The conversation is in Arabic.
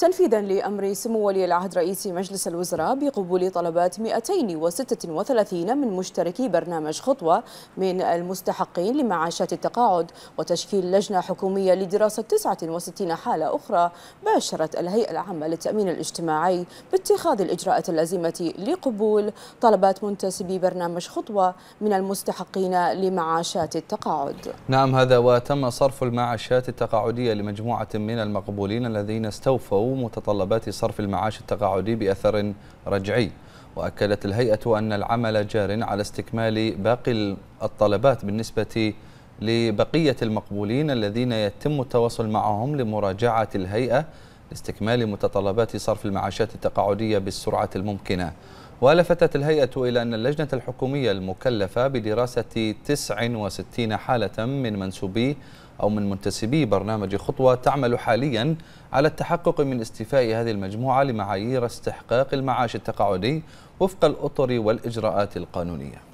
تنفيذا لأمر سمو ولي العهد رئيس مجلس الوزراء بقبول طلبات 236 من مشتركي برنامج خطوة من المستحقين لمعاشات التقاعد وتشكيل لجنة حكومية لدراسة 69 حالة أخرى باشرت الهيئة العامة للتأمين الاجتماعي باتخاذ الإجراءات اللازمة لقبول طلبات منتسبي برنامج خطوة من المستحقين لمعاشات التقاعد نعم هذا وتم صرف المعاشات التقاعدية لمجموعة من المقبولين الذين استوفوا متطلبات صرف المعاش التقاعدي بأثر رجعي وأكدت الهيئة أن العمل جار على استكمال باقي الطلبات بالنسبة لبقية المقبولين الذين يتم التواصل معهم لمراجعة الهيئة لاستكمال متطلبات صرف المعاشات التقاعدية بالسرعة الممكنة ولفتت الهيئة إلى أن اللجنة الحكومية المكلفة بدراسة 69 حالة من منسوبي أو من منتسبي برنامج خطوة تعمل حاليا على التحقق من استيفاء هذه المجموعة لمعايير استحقاق المعاش التقاعدي وفق الأطر والإجراءات القانونية